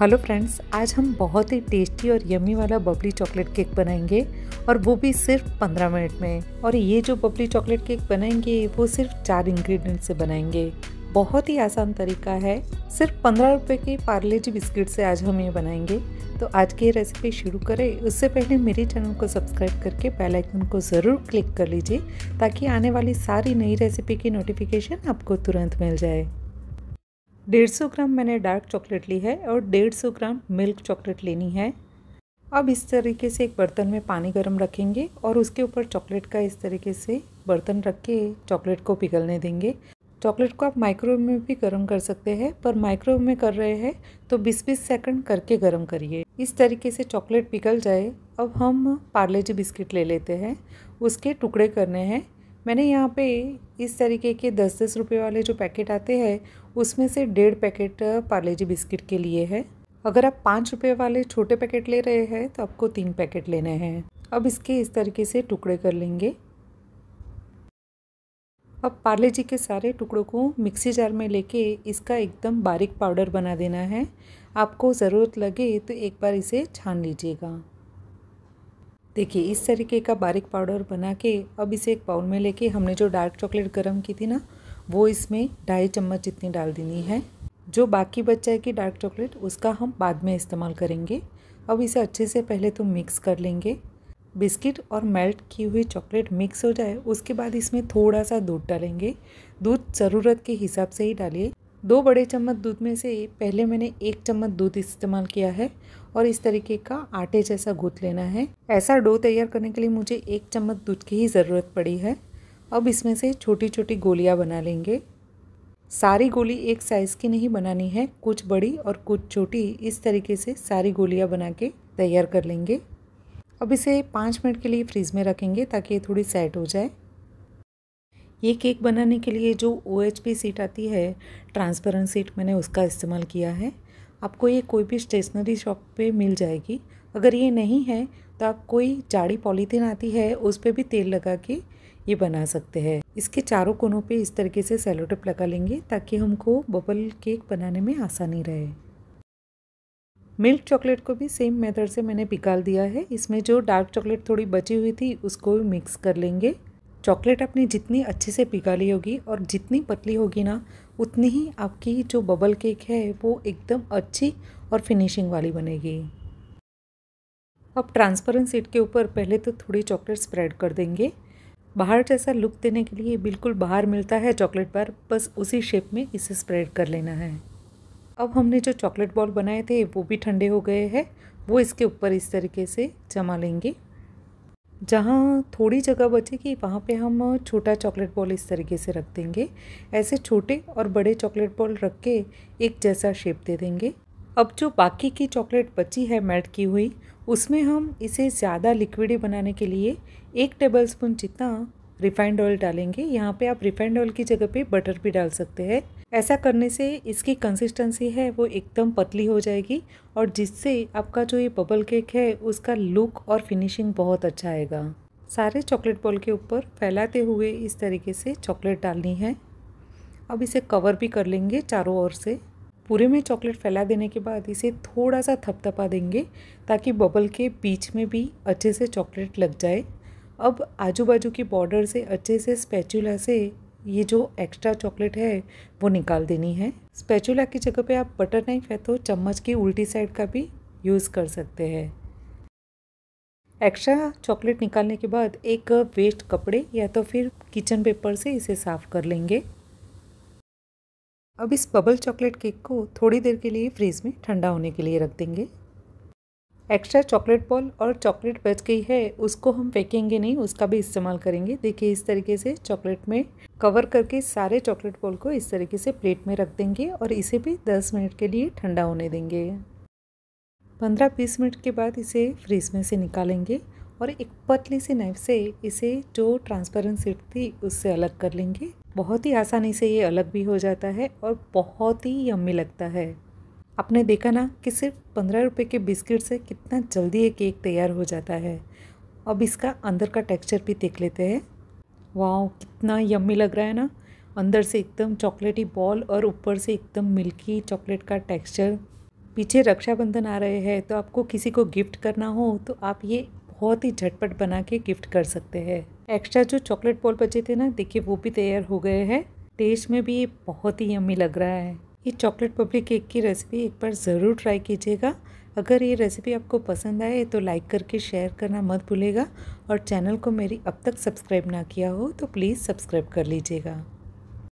hello friends आज हम बहुत ही टेस्टी और यमी वाला बबली चॉकलेट केक बनाएंगे और वो भी सिर्फ 15 मिनट में और ये जो बबली चॉकलेट केक बनाएंगे वो सिर्फ चार इंग्रेडिएंट से बनाएंगे बहुत ही आसान तरीका है सिर्फ पंद्रह रुपये के पार्ले जी बिस्किट से आज हम ये बनाएंगे तो आज की रेसिपी शुरू करें उससे पहले मेरे चैनल को सब्सक्राइब करके बेल आइकन को ज़रूर क्लिक कर लीजिए ताकि आने वाली सारी नई रेसिपी की नोटिफिकेशन आपको तुरंत मिल जाए डेढ़ सौ ग्राम मैंने डार्क चॉकलेट ली है और डेढ़ सौ ग्राम मिल्क चॉकलेट लेनी है अब इस तरीके से एक बर्तन में पानी गर्म रखेंगे और उसके ऊपर चॉकलेट का इस तरीके से बर्तन रख के चॉकलेट को पिघलने देंगे चॉकलेट को आप माइक्रोवेव में भी गर्म कर सकते हैं पर माइक्रोवेव में कर रहे हैं तो 20-20 सेकंड करके गर्म करिए इस तरीके से चॉकलेट पिघल जाए अब हम पार्ले जी बिस्किट ले लेते हैं उसके टुकड़े करने हैं मैंने यहाँ पे इस तरीके के दस दस रुपये वाले जो पैकेट आते हैं उसमें से डेढ़ पैकेट पार्ले जी बिस्किट के लिए है अगर आप पाँच रुपये वाले छोटे पैकेट ले रहे हैं तो आपको तीन पैकेट लेने हैं अब इसके इस तरीके से टुकड़े कर लेंगे अब पार्ले जी के सारे टुकड़ों को मिक्सी जार में लेके इसका एकदम बारीक पाउडर बना देना है आपको ज़रूरत लगे तो एक बार इसे छान लीजिएगा देखिए इस तरीके का बारीक पाउडर बना के अब इसे एक बाउल में लेके हमने जो डार्क चॉकलेट गर्म की थी ना वो इसमें ढाई चम्मच जितनी डाल देनी है जो बाकी बच कि डार्क चॉकलेट उसका हम बाद में इस्तेमाल करेंगे अब इसे अच्छे से पहले तो मिक्स कर लेंगे बिस्किट और मेल्ट की हुई चॉकलेट मिक्स हो जाए उसके बाद इसमें थोड़ा सा दूध डालेंगे दूध ज़रूरत के हिसाब से ही डालिए दो बड़े चम्मच दूध में से पहले मैंने एक चम्मच दूध इस्तेमाल किया है और इस तरीके का आटे जैसा गूँथ लेना है ऐसा डो तैयार करने के लिए मुझे एक चम्मच दूध की ही ज़रूरत पड़ी है अब इसमें से छोटी छोटी गोलियाँ बना लेंगे सारी गोली एक साइज़ की नहीं बनानी है कुछ बड़ी और कुछ छोटी इस तरीके से सारी गोलियाँ बना के तैयार कर लेंगे अब इसे पाँच मिनट के लिए फ्रीज़ में रखेंगे ताकि ये थोड़ी सेट हो जाए ये केक बनाने के लिए जो ओ पी सीट आती है ट्रांसपेरेंट सीट मैंने उसका इस्तेमाल किया है आपको ये कोई भी स्टेशनरी शॉप पे मिल जाएगी अगर ये नहीं है तो आप कोई जाड़ी पॉलीथीन आती है उस पर भी तेल लगा के ये बना सकते हैं इसके चारों कोनों पे इस तरीके से सेलोटेप लगा लेंगे ताकि हमको बबल केक बनाने में आसानी रहे मिल्क चॉकलेट को भी सेम मेथड से मैंने पिकाल दिया है इसमें जो डार्क चॉकलेट थोड़ी बची हुई थी उसको भी मिक्स कर लेंगे चॉकलेट आपने जितनी अच्छे से पिघाली होगी और जितनी पतली होगी ना उतनी ही आपकी जो बबल केक है वो एकदम अच्छी और फिनिशिंग वाली बनेगी अब ट्रांसपेरेंट सीट के ऊपर पहले तो थोड़ी चॉकलेट स्प्रेड कर देंगे बाहर जैसा लुक देने के लिए बिल्कुल बाहर मिलता है चॉकलेट बार बस उसी शेप में इसे स्प्रेड कर लेना है अब हमने जो चॉकलेट बॉल बनाए थे वो भी ठंडे हो गए हैं वो इसके ऊपर इस तरीके से जमा लेंगे जहाँ थोड़ी जगह बचेगी वहाँ पे हम छोटा चॉकलेट बॉल इस तरीके से रख देंगे ऐसे छोटे और बड़े चॉकलेट बॉल रख के एक जैसा शेप दे देंगे अब जो बाकी की चॉकलेट बची है मेल्ट की हुई उसमें हम इसे ज़्यादा लिक्विडी बनाने के लिए एक टेबल स्पून जितना रिफाइंड ऑयल डालेंगे यहाँ पे आप रिफाइंड ऑयल की जगह पे बटर भी डाल सकते हैं ऐसा करने से इसकी कंसिस्टेंसी है वो एकदम पतली हो जाएगी और जिससे आपका जो ये बबल केक है उसका लुक और फिनिशिंग बहुत अच्छा आएगा सारे चॉकलेट बॉल के ऊपर फैलाते हुए इस तरीके से चॉकलेट डालनी है अब इसे कवर भी कर लेंगे चारों ओर से पूरे में चॉकलेट फैला देने के बाद इसे थोड़ा सा थपथपा देंगे ताकि बबल के बीच में भी अच्छे से चॉकलेट लग जाए अब आजू बाजू की बॉर्डर से अच्छे से स्पैचुला से ये जो एक्स्ट्रा चॉकलेट है वो निकाल देनी है स्पैचुला की जगह पे आप बटर नाइफ है तो चम्मच की उल्टी साइड का भी यूज़ कर सकते हैं एक्स्ट्रा चॉकलेट निकालने के बाद एक वेस्ट कपड़े या तो फिर किचन पेपर से इसे साफ़ कर लेंगे अब इस बबल चॉकलेट केक को थोड़ी देर के लिए फ्रीज़ में ठंडा होने के लिए रख देंगे एक्स्ट्रा चॉकलेट बॉल और चॉकलेट बच गई है उसको हम फेंकेंगे नहीं उसका भी इस्तेमाल करेंगे देखिए इस तरीके से चॉकलेट में कवर करके सारे चॉकलेट बॉल को इस तरीके से प्लेट में रख देंगे और इसे भी 10 मिनट के लिए ठंडा होने देंगे 15-20 मिनट के बाद इसे फ्रीज में से निकालेंगे और एक पतली सी नाइफ से इसे जो ट्रांसपेरेंट सीट थी उससे अलग कर लेंगे बहुत ही आसानी से ये अलग भी हो जाता है और बहुत ही यम्मी लगता है आपने देखा ना कि सिर्फ पंद्रह रुपये के बिस्किट से कितना जल्दी ये केक तैयार हो जाता है अब इसका अंदर का टेक्सचर भी देख लेते हैं वाह कितना यम्मी लग रहा है ना अंदर से एकदम चॉकलेटी बॉल और ऊपर से एकदम मिल्की चॉकलेट का टेक्सचर पीछे रक्षाबंधन आ रहे हैं तो आपको किसी को गिफ्ट करना हो तो आप ये बहुत ही झटपट बना के गिफ्ट कर सकते हैं एक्स्ट्रा जो चॉकलेट बॉल बचे थे ना देखिए वो भी तैयार हो गए हैं टेस्ट में भी ये बहुत ही यम्मी लग रहा है ये चॉकलेट पबली केक की रेसिपी एक बार ज़रूर ट्राई कीजिएगा अगर ये रेसिपी आपको पसंद आए तो लाइक करके शेयर करना मत भूलेगा और चैनल को मेरी अब तक सब्सक्राइब ना किया हो तो प्लीज़ सब्सक्राइब कर लीजिएगा